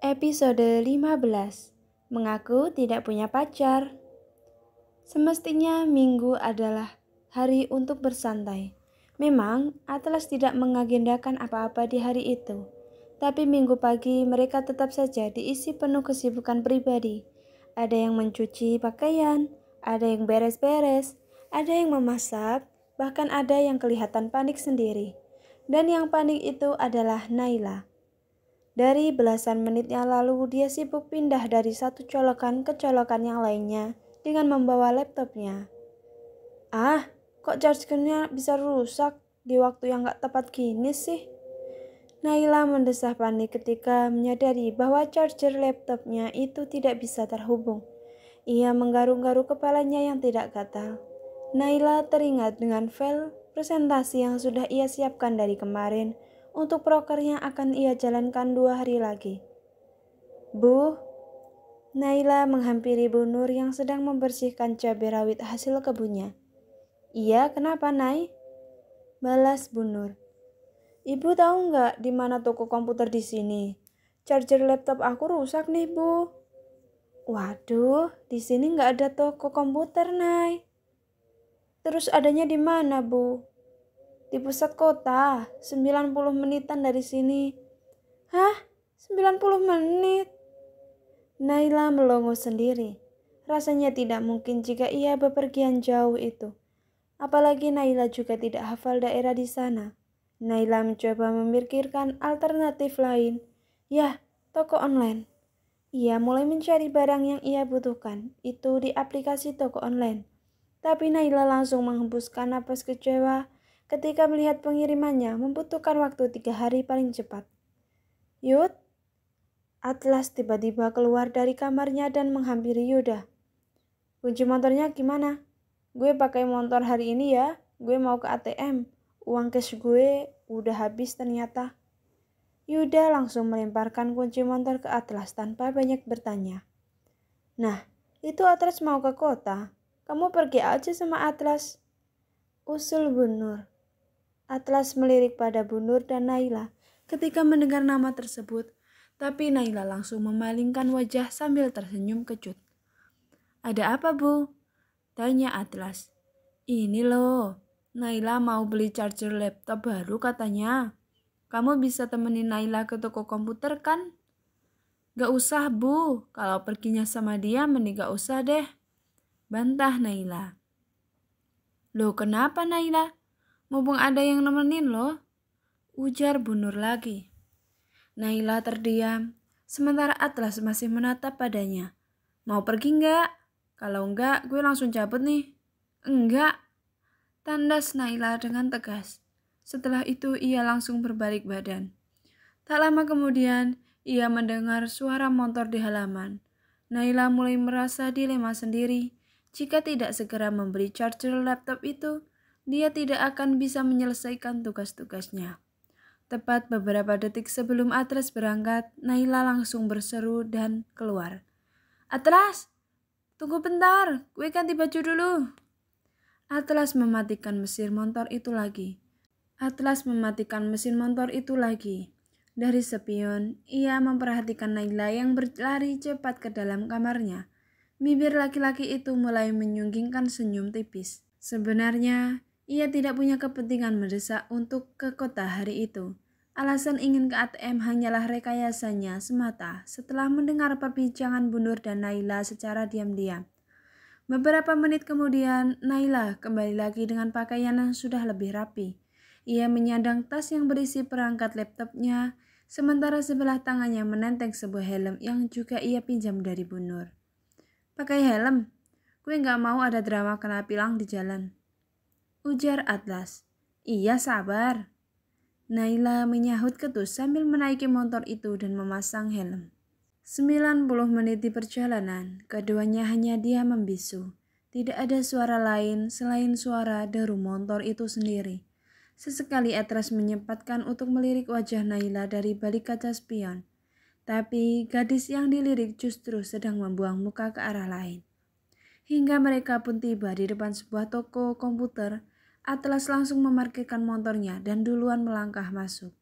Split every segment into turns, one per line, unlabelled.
Episode 15 Mengaku tidak punya pacar Semestinya minggu adalah hari untuk bersantai. Memang Atlas tidak mengagendakan apa-apa di hari itu. Tapi minggu pagi mereka tetap saja diisi penuh kesibukan pribadi. Ada yang mencuci pakaian, ada yang beres-beres, ada yang memasak, bahkan ada yang kelihatan panik sendiri. Dan yang panik itu adalah Naila dari belasan menit yang lalu, dia sibuk pindah dari satu colokan ke colokan yang lainnya dengan membawa laptopnya. Ah, kok chargernya bisa rusak di waktu yang gak tepat gini sih? Naila mendesah panik ketika menyadari bahwa charger laptopnya itu tidak bisa terhubung. Ia menggaru-garu kepalanya yang tidak gatal. Naila teringat dengan file presentasi yang sudah ia siapkan dari kemarin – untuk proker yang akan ia jalankan dua hari lagi. Bu, Naila menghampiri Bu Nur yang sedang membersihkan cabai rawit hasil kebunnya. Iya, kenapa, Nai? Balas Bu Nur. Ibu tahu nggak di mana toko komputer di sini? Charger laptop aku rusak nih, Bu. Waduh, di sini nggak ada toko komputer, Nai. Terus adanya di mana, Bu? Di pusat kota, 90 menitan dari sini. Hah? 90 menit? Naila melongo sendiri. Rasanya tidak mungkin jika ia bepergian jauh itu. Apalagi Naila juga tidak hafal daerah di sana. Naila mencoba memikirkan alternatif lain. Ya, toko online. Ia mulai mencari barang yang ia butuhkan, itu di aplikasi toko online. Tapi Naila langsung menghembuskan napas kecewa ketika melihat pengirimannya membutuhkan waktu tiga hari paling cepat. Yud, Atlas tiba-tiba keluar dari kamarnya dan menghampiri Yuda. Kunci motornya gimana? Gue pakai motor hari ini ya, gue mau ke ATM. Uang cash gue udah habis ternyata. Yuda langsung melemparkan kunci motor ke Atlas tanpa banyak bertanya. Nah, itu Atlas mau ke kota. Kamu pergi aja sama Atlas. Usul Bunur. Atlas melirik pada Bunur dan Naila ketika mendengar nama tersebut, tapi Naila langsung memalingkan wajah sambil tersenyum kecut. Ada apa, Bu? Tanya Atlas. Ini loh, Naila mau beli charger laptop baru katanya. Kamu bisa temenin Naila ke toko komputer kan? Gak usah, Bu. Kalau perginya sama dia, mending gak usah deh. Bantah Naila. Loh, kenapa Naila? Mumpung ada yang nemenin loh. Ujar Bu Nur lagi. Naila terdiam, sementara Atlas masih menatap padanya. Mau pergi enggak? Kalau enggak, gue langsung cabut nih. Enggak. Tandas Naila dengan tegas. Setelah itu ia langsung berbalik badan. Tak lama kemudian, ia mendengar suara motor di halaman. Naila mulai merasa dilema sendiri. Jika tidak segera memberi charger laptop itu, dia tidak akan bisa menyelesaikan tugas-tugasnya. Tepat beberapa detik sebelum Atlas berangkat, Naila langsung berseru dan keluar. Atlas, tunggu bentar, gue ganti baju dulu. Atlas mematikan mesin motor itu lagi. Atlas mematikan mesin motor itu lagi. Dari sepion, ia memperhatikan Naila yang berlari cepat ke dalam kamarnya. Bibir laki-laki itu mulai menyunggingkan senyum tipis. Sebenarnya, ia tidak punya kepentingan mendesak untuk ke kota hari itu. Alasan ingin ke ATM hanyalah rekayasanya semata setelah mendengar perbincangan Bunur dan Naila secara diam-diam. Beberapa menit kemudian, Naila kembali lagi dengan pakaian yang sudah lebih rapi. Ia menyandang tas yang berisi perangkat laptopnya, sementara sebelah tangannya menenteng sebuah helm yang juga ia pinjam dari Bunur. Pakai helm? Gue nggak mau ada drama kena pilang di jalan. Ujar Atlas. Iya sabar. Naila menyahut ketus sambil menaiki motor itu dan memasang helm. 90 menit di perjalanan, keduanya hanya dia membisu. Tidak ada suara lain selain suara deru motor itu sendiri. Sesekali Atlas menyempatkan untuk melirik wajah Naila dari balik kaca spion. Tapi gadis yang dilirik justru sedang membuang muka ke arah lain. Hingga mereka pun tiba di depan sebuah toko komputer Atlas langsung memarkirkan motornya dan duluan melangkah masuk.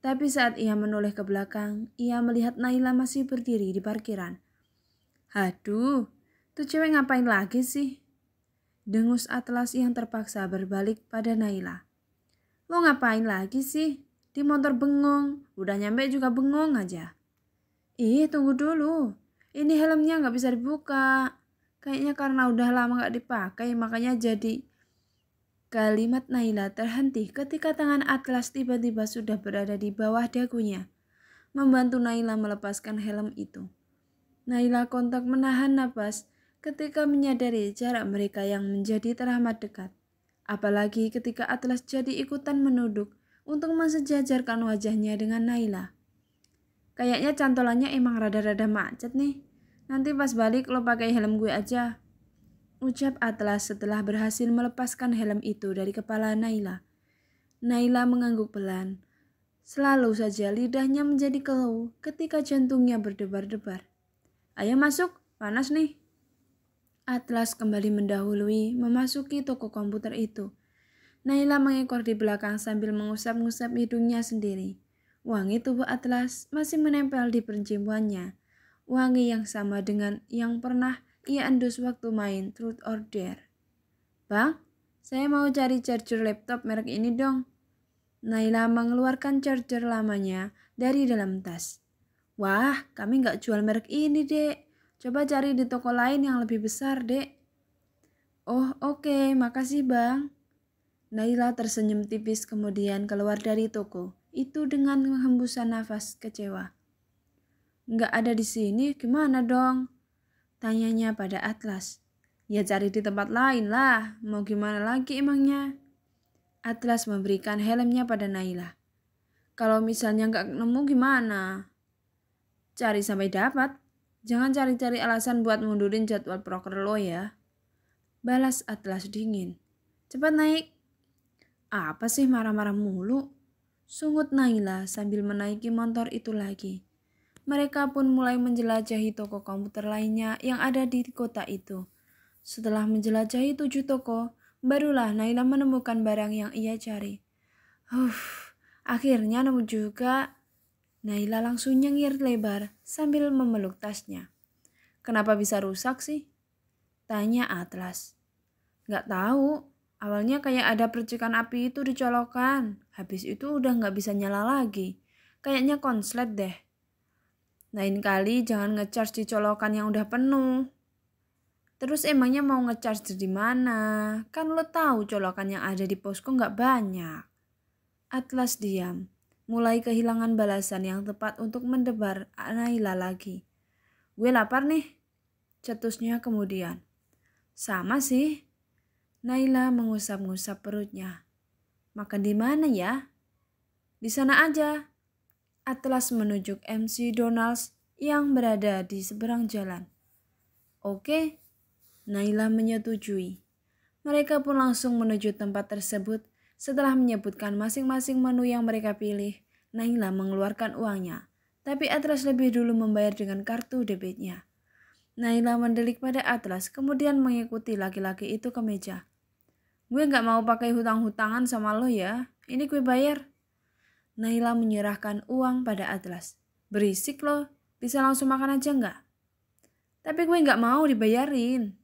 Tapi saat ia menoleh ke belakang, ia melihat Naila masih berdiri di parkiran. Haduh, tuh cewek ngapain lagi sih? Dengus Atlas yang terpaksa berbalik pada Naila. Lo ngapain lagi sih? Di motor bengong, udah nyampe juga bengong aja. Ih, tunggu dulu. Ini helmnya nggak bisa dibuka. Kayaknya karena udah lama nggak dipakai, makanya jadi Kalimat Naila terhenti ketika tangan Atlas tiba-tiba sudah berada di bawah dagunya, membantu Naila melepaskan helm itu. Naila kontak menahan napas ketika menyadari jarak mereka yang menjadi teramat dekat. Apalagi ketika Atlas jadi ikutan menuduk untuk mensejajarkan wajahnya dengan Naila. Kayaknya cantolannya emang rada-rada macet nih. Nanti pas balik lo pakai helm gue aja. Ucap Atlas setelah berhasil melepaskan helm itu dari kepala Naila. Naila mengangguk pelan. Selalu saja lidahnya menjadi keluh ketika jantungnya berdebar-debar. Ayo masuk, panas nih. Atlas kembali mendahului memasuki toko komputer itu. Naila mengekor di belakang sambil mengusap-ngusap hidungnya sendiri. Wangi tubuh Atlas masih menempel di percimbungannya. Wangi yang sama dengan yang pernah ia endus waktu main Truth or Dare. Bang, saya mau cari charger laptop merek ini dong. Naila mengeluarkan charger lamanya dari dalam tas. Wah, kami nggak jual merek ini, dek. Coba cari di toko lain yang lebih besar, dek. Oh, oke. Okay. Makasih, bang. Naila tersenyum tipis kemudian keluar dari toko. Itu dengan menghembusan nafas kecewa. Nggak ada di sini, gimana dong? Tanyanya pada Atlas. Ya cari di tempat lain lah, mau gimana lagi emangnya? Atlas memberikan helmnya pada Naila. Kalau misalnya nggak nemu gimana? Cari sampai dapat. Jangan cari-cari alasan buat mundurin jadwal proker lo ya. Balas Atlas dingin. Cepat naik. Apa sih marah-marah mulu? Sungut Naila sambil menaiki motor itu lagi mereka pun mulai menjelajahi toko komputer lainnya yang ada di kota itu. Setelah menjelajahi tujuh toko, barulah Naila menemukan barang yang ia cari. Huff, akhirnya nemu juga. Naila langsung nyengir lebar sambil memeluk tasnya. Kenapa bisa rusak sih? Tanya Atlas. Gak tahu, Awalnya kayak ada percikan api itu dicolokan. Habis itu udah gak bisa nyala lagi. Kayaknya konslet deh. Lain kali jangan ngecharge di colokan yang udah penuh. Terus emangnya mau ngecharge di mana? Kan lo tahu colokan yang ada di posko nggak banyak. Atlas diam, mulai kehilangan balasan yang tepat untuk mendebar Naila lagi. Gue lapar nih, cetusnya kemudian. Sama sih, Naila mengusap-ngusap perutnya. Makan di mana ya? Di sana aja, Atlas menunjuk MC Donalds yang berada di seberang jalan. Oke, Naila menyetujui. Mereka pun langsung menuju tempat tersebut setelah menyebutkan masing-masing menu yang mereka pilih. Naila mengeluarkan uangnya, tapi Atlas lebih dulu membayar dengan kartu debitnya. Naila mendelik pada Atlas, kemudian mengikuti laki-laki itu ke meja. Gue gak mau pakai hutang-hutangan sama lo ya, ini gue bayar. Naila menyerahkan uang pada Atlas. Berisik loh, bisa langsung makan aja nggak? Tapi gue nggak mau dibayarin.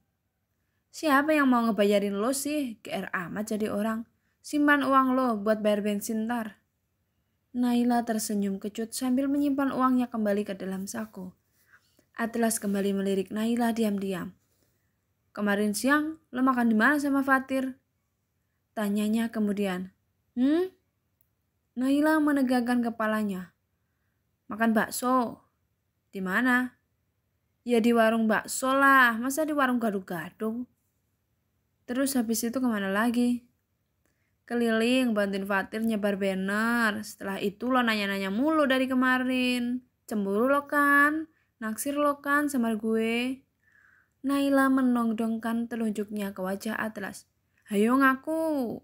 Siapa yang mau ngebayarin lo sih? GR amat jadi orang. Simpan uang lo buat bayar bensin ntar. Naila tersenyum kecut sambil menyimpan uangnya kembali ke dalam saku. Atlas kembali melirik Naila diam-diam. Kemarin siang, lo makan di mana sama Fatir? Tanyanya kemudian. Hmm? Naila menegakkan kepalanya. Makan bakso. Di mana? Ya di warung bakso lah, masa di warung gaduh-gaduh? Terus habis itu kemana lagi? Keliling bantuin Fatir nyebar banner. Setelah itu lo nanya-nanya mulu dari kemarin. Cemburu lo kan? Naksir lo kan sama gue? Naila menongdongkan telunjuknya ke wajah Atlas. Ayo ngaku,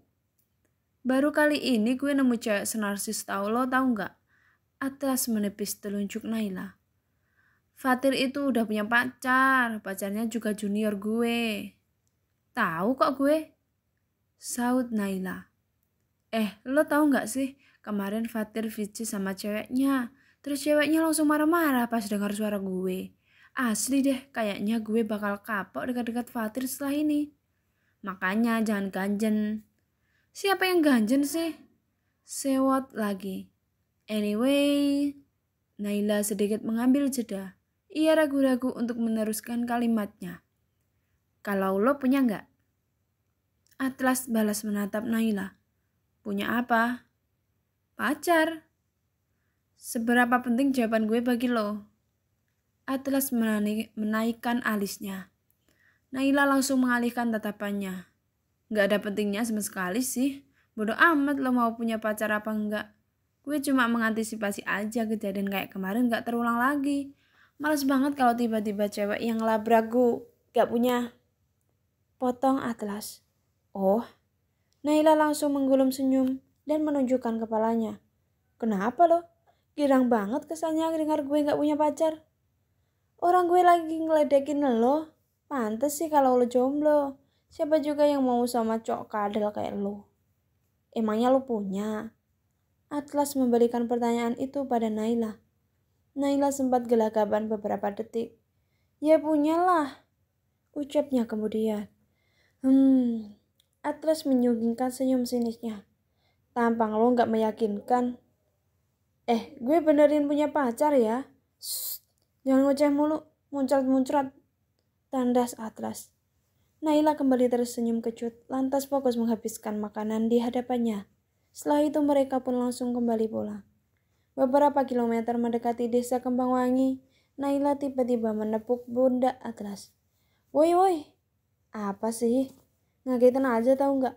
Baru kali ini gue nemu cewek senarsis tau lo tau gak? atas menepis telunjuk Naila. Fatir itu udah punya pacar, pacarnya juga junior gue. Tahu kok gue? saud Naila. Eh, lo tau gak sih? Kemarin Fatir Vici sama ceweknya. Terus ceweknya langsung marah-marah pas dengar suara gue. Asli deh, kayaknya gue bakal kapok dekat-dekat Fatir setelah ini. Makanya jangan ganjen. Siapa yang ganjen sih? Sewot lagi. Anyway, Naila sedikit mengambil jeda. Ia ragu-ragu untuk meneruskan kalimatnya. Kalau lo punya nggak? Atlas balas menatap Naila. Punya apa? Pacar. Seberapa penting jawaban gue bagi lo? Atlas menaikkan alisnya. Naila langsung mengalihkan tatapannya. Nggak ada pentingnya sama sekali sih. Bodoh amat lo mau punya pacar apa enggak. Gue cuma mengantisipasi aja kejadian kayak kemarin gak terulang lagi. Males banget kalau tiba-tiba cewek yang labrak gue gak punya potong atlas. Oh, Naila langsung menggulung senyum dan menunjukkan kepalanya. Kenapa lo? Girang banget kesannya dengar gue gak punya pacar. Orang gue lagi ngeledekin lo. Pantes sih kalau lo jomblo. Siapa juga yang mau sama cok kadal kayak lo? Emangnya lo punya? Atlas memberikan pertanyaan itu pada Naila. Naila sempat gelagaban beberapa detik. Ya punyalah, ucapnya kemudian. Hmm, Atlas menyunggingkan senyum sinisnya. Tampang lo nggak meyakinkan. Eh, gue benerin punya pacar ya. Shh, jangan ngoceh mulu, muncrat-muncrat. Tandas Atlas. Naila kembali tersenyum kecut, lantas fokus menghabiskan makanan di hadapannya. Setelah itu mereka pun langsung kembali pulang. Beberapa kilometer mendekati desa Kembang Wangi, Naila tiba-tiba menepuk bunda Atlas. Woi woi, apa sih? Ngagetin aja tau nggak?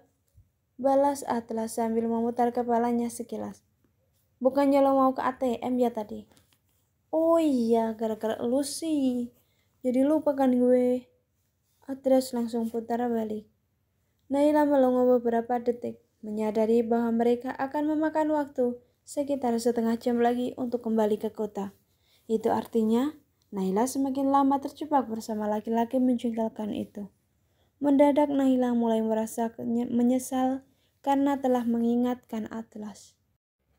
Balas Atlas sambil memutar kepalanya sekilas. Bukannya lo mau ke ATM ya tadi? Oh iya, gara-gara lu sih. Jadi lupa kan gue. Atreus oh, langsung putar balik. Naila melongo beberapa detik, menyadari bahwa mereka akan memakan waktu sekitar setengah jam lagi untuk kembali ke kota. Itu artinya Naila semakin lama terjebak bersama laki-laki menjengkelkan itu. Mendadak Naila mulai merasa menyesal karena telah mengingatkan Atlas.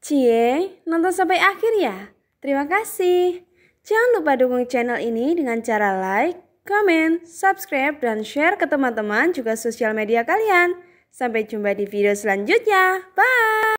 Cie, nonton sampai akhir ya. Terima kasih. Jangan lupa dukung channel ini dengan cara like, Comment, subscribe, dan share ke teman-teman juga sosial media kalian. Sampai jumpa di video selanjutnya. Bye!